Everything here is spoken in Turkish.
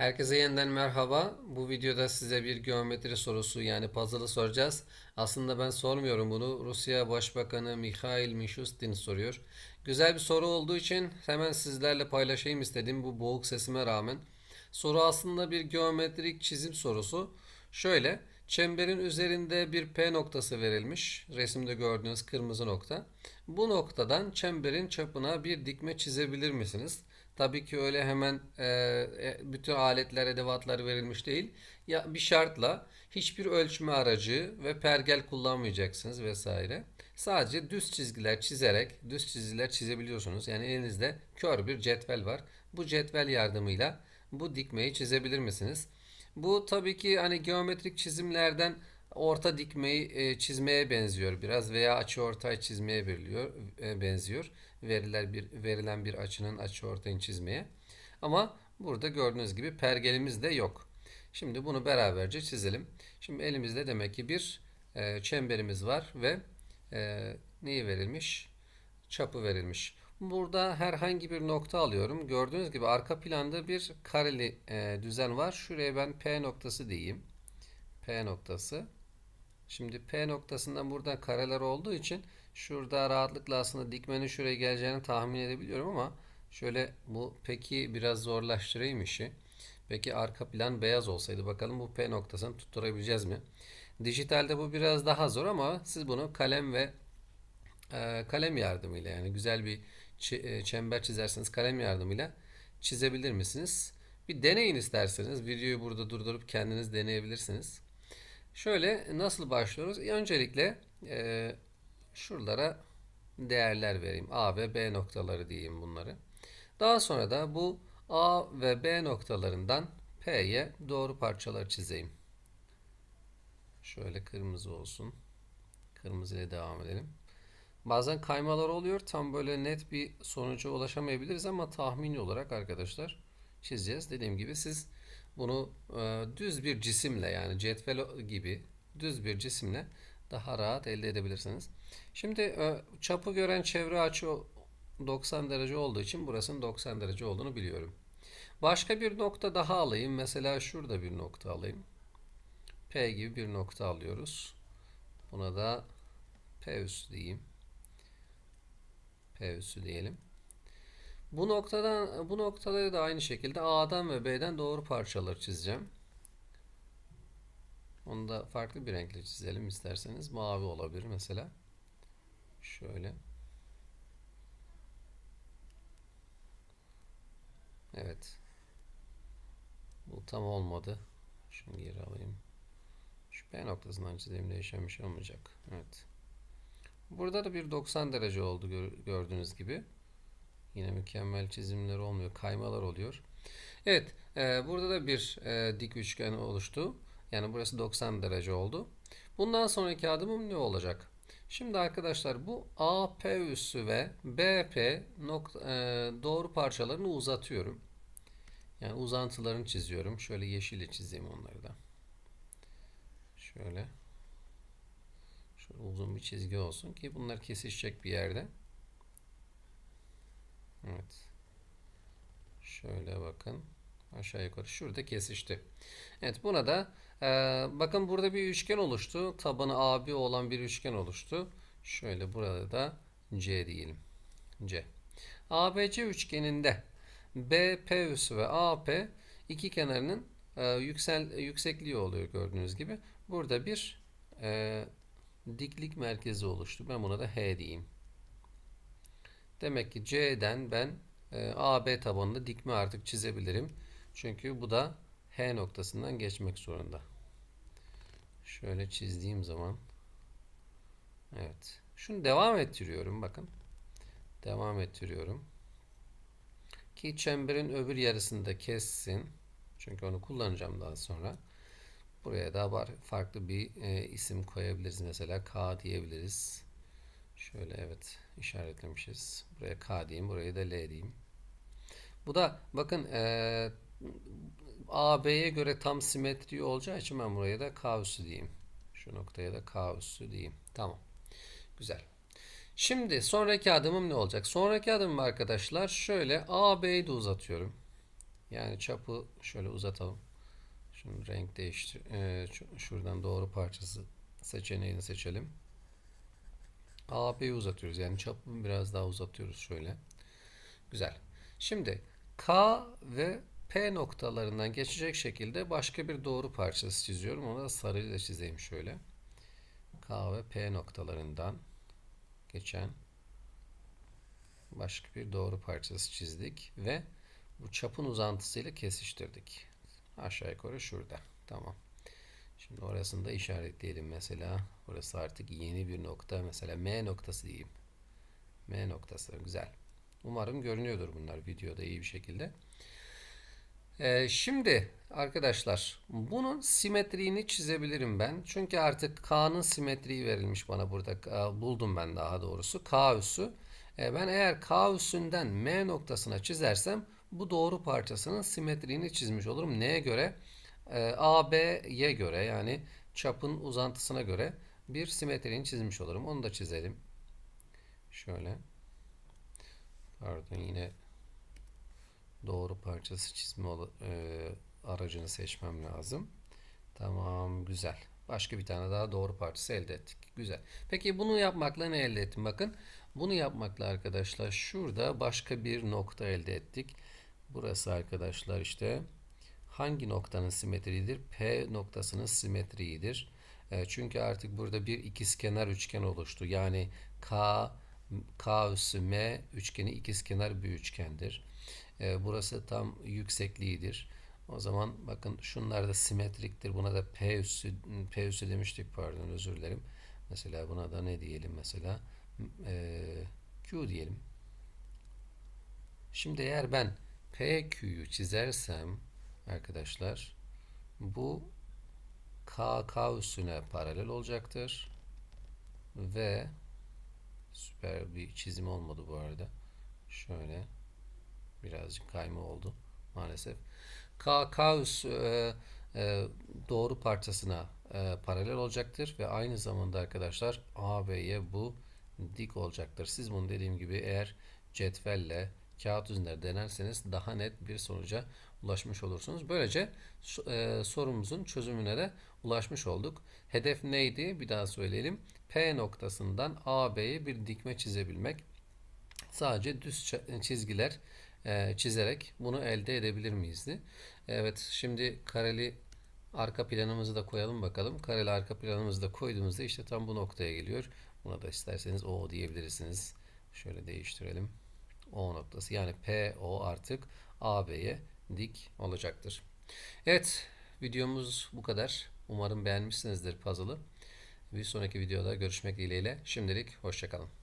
Herkese yeniden merhaba. Bu videoda size bir geometri sorusu yani puzzle'ı soracağız. Aslında ben sormuyorum bunu. Rusya Başbakanı Mikhail Mishustin soruyor. Güzel bir soru olduğu için hemen sizlerle paylaşayım istedim bu boğuk sesime rağmen. Soru aslında bir geometrik çizim sorusu. Şöyle, çemberin üzerinde bir P noktası verilmiş. Resimde gördüğünüz kırmızı nokta. Bu noktadan çemberin çapına bir dikme çizebilir misiniz? Tabii ki öyle hemen e, e, bütün aletler, edevatlar verilmiş değil. Ya bir şartla hiçbir ölçme aracı ve pergel kullanmayacaksınız vesaire. Sadece düz çizgiler çizerek düz çizgiler çizebiliyorsunuz. Yani elinizde kör bir cetvel var. Bu cetvel yardımıyla bu dikmeyi çizebilir misiniz? Bu tabii ki hani geometrik çizimlerden orta dikmeyi e, çizmeye benziyor biraz veya açı ortay çizmeye veriliyor, e, benziyor. Veriler bir, verilen bir açının açı ortayını çizmeye. Ama burada gördüğünüz gibi pergelimiz de yok. Şimdi bunu beraberce çizelim. Şimdi elimizde demek ki bir e, çemberimiz var ve e, neyi verilmiş? Çapı verilmiş. Burada herhangi bir nokta alıyorum. Gördüğünüz gibi arka planda bir kareli e, düzen var. Şuraya ben P noktası diyeyim. P noktası. Şimdi P noktasından buradan kareler olduğu için şurada rahatlıkla aslında dikmenin şuraya geleceğini tahmin edebiliyorum ama şöyle bu peki biraz zorlaştırayım işi. Peki arka plan beyaz olsaydı bakalım bu P noktasını tutturabileceğiz mi? Dijitalde bu biraz daha zor ama siz bunu kalem ve e, kalem yardımıyla yani güzel bir e, çember çizerseniz kalem yardımıyla çizebilir misiniz? Bir deneyin isterseniz. Videoyu burada durdurup kendiniz deneyebilirsiniz. Şöyle nasıl başlıyoruz? E, öncelikle e, şuralara değerler vereyim. A ve B noktaları diyeyim bunları. Daha sonra da bu A ve B noktalarından P'ye doğru parçalar çizeyim. Şöyle kırmızı olsun. Kırmızı ile devam edelim. Bazen kaymalar oluyor. Tam böyle net bir sonuca ulaşamayabiliriz ama tahmini olarak arkadaşlar çizeceğiz. Dediğim gibi siz bunu e, düz bir cisimle yani cetvel gibi düz bir cisimle daha rahat elde edebilirsiniz. Şimdi e, çapı gören çevre açı 90 derece olduğu için burasının 90 derece olduğunu biliyorum. Başka bir nokta daha alayım. Mesela şurada bir nokta alayım. P gibi bir nokta alıyoruz. Buna da P üssü diyeyim. P üssü diyelim. Bu noktadan bu noktada da aynı şekilde A'dan ve B'den doğru parçalar çizeceğim. Onu da farklı bir renkle çizelim isterseniz. Mavi olabilir mesela. Şöyle. Evet. Bu tam olmadı. Şunu geri alayım. Şu B noktasından çizeyim değişen bir şey olmayacak. Evet. Burada da bir 90 derece oldu gördüğünüz gibi. Yine mükemmel çizimler olmuyor. Kaymalar oluyor. Evet. E, burada da bir e, dik üçgen oluştu. Yani burası 90 derece oldu. Bundan sonraki adımım ne olacak? Şimdi arkadaşlar bu AP üssü ve BP nokta, e, doğru parçalarını uzatıyorum. Yani uzantılarını çiziyorum. Şöyle yeşille çizeyim onları da. Şöyle. Şöyle uzun bir çizgi olsun ki bunlar kesişecek bir yerde. Evet. Şöyle bakın. Aşağı yukarı şurada kesişti. Evet buna da e, bakın burada bir üçgen oluştu. Tabanı AB olan bir üçgen oluştu. Şöyle burada da C diyelim. C. ABC üçgeninde BP üssü ve AP iki kenarının e, yüksel yüksekliği oluyor gördüğünüz gibi. Burada bir e, diklik merkezi oluştu. Ben buna da H diyeyim. Demek ki C'den ben e, AB tabanında dikme artık çizebilirim. Çünkü bu da H noktasından geçmek zorunda. Şöyle çizdiğim zaman evet. Şunu devam ettiriyorum bakın. Devam ettiriyorum. Ki çemberin öbür yarısında kessin. Çünkü onu kullanacağım daha sonra. Buraya da farklı bir e, isim koyabiliriz. Mesela K diyebiliriz. Şöyle evet işaretlemişiz. Buraya K diyeyim. Burayı da L diyeyim. Bu da bakın e, AB'ye göre tam simetri olacağı için ben buraya da K üssü diyeyim. Şu noktaya da K üssü diyeyim. Tamam. Güzel. Şimdi sonraki adımım ne olacak? Sonraki adımım arkadaşlar şöyle AB'yi de uzatıyorum. Yani çapı şöyle uzatalım. Şimdi renk değiştir. E, şuradan doğru parçası seçeneğini seçelim. AB'yi uzatıyoruz. Yani çapımı biraz daha uzatıyoruz şöyle. Güzel. Şimdi K ve P noktalarından geçecek şekilde başka bir doğru parçası çiziyorum. Onu da sarıyla çizeyim şöyle. K ve P noktalarından geçen başka bir doğru parçası çizdik ve bu çapın uzantısıyla kesiştirdik. Aşağı yukarı şurada. Tamam. Şimdi orasını da işaretleyelim mesela. Burası artık yeni bir nokta. Mesela M noktası diyeyim. M noktası. Güzel. Umarım görünüyordur bunlar videoda iyi bir şekilde. Ee, şimdi arkadaşlar bunun simetriğini çizebilirim ben. Çünkü artık K'nın simetriği verilmiş bana burada. buldum ben daha doğrusu. K üssü. Ee, ben eğer K üssünden M noktasına çizersem bu doğru parçasının simetriğini çizmiş olurum. Neye göre? Neye göre? e, AB'ye göre yani çapın uzantısına göre bir simetriğini çizmiş olurum. Onu da çizelim. Şöyle. Pardon yine doğru parçası çizme e, aracını seçmem lazım. Tamam güzel. Başka bir tane daha doğru parçası elde ettik. Güzel. Peki bunu yapmakla ne elde ettim? Bakın bunu yapmakla arkadaşlar şurada başka bir nokta elde ettik. Burası arkadaşlar işte hangi noktanın simetriğidir? P noktasının simetriğidir. E, çünkü artık burada bir ikizkenar üçgen oluştu. Yani K, K üssü M üçgeni ikizkenar bir üçgendir. E, burası tam yüksekliğidir. O zaman bakın şunlar da simetriktir. Buna da P üssü, P üssü demiştik pardon özür dilerim. Mesela buna da ne diyelim mesela? E, Q diyelim. Şimdi eğer ben PQ'yu çizersem arkadaşlar bu KK üstüne paralel olacaktır. Ve süper bir çizim olmadı bu arada. Şöyle birazcık kayma oldu maalesef. KK üstü e, e, doğru parçasına e, paralel olacaktır ve aynı zamanda arkadaşlar AB'ye bu dik olacaktır. Siz bunu dediğim gibi eğer cetvelle kağıt üzerinde denerseniz daha net bir sonuca ulaşmış olursunuz. Böylece e, sorumuzun çözümüne de ulaşmış olduk. Hedef neydi? Bir daha söyleyelim. P noktasından AB'ye bir dikme çizebilmek. Sadece düz e, çizgiler e, çizerek bunu elde edebilir miyizdi? Evet şimdi kareli arka planımızı da koyalım bakalım. Kareli arka planımızı da koyduğumuzda işte tam bu noktaya geliyor. Buna da isterseniz O diyebilirsiniz. Şöyle değiştirelim. O noktası. Yani PO artık AB'ye dik olacaktır. Evet videomuz bu kadar. Umarım beğenmişsinizdir puzzle'ı. Bir sonraki videoda görüşmek dileğiyle. Şimdilik hoşçakalın.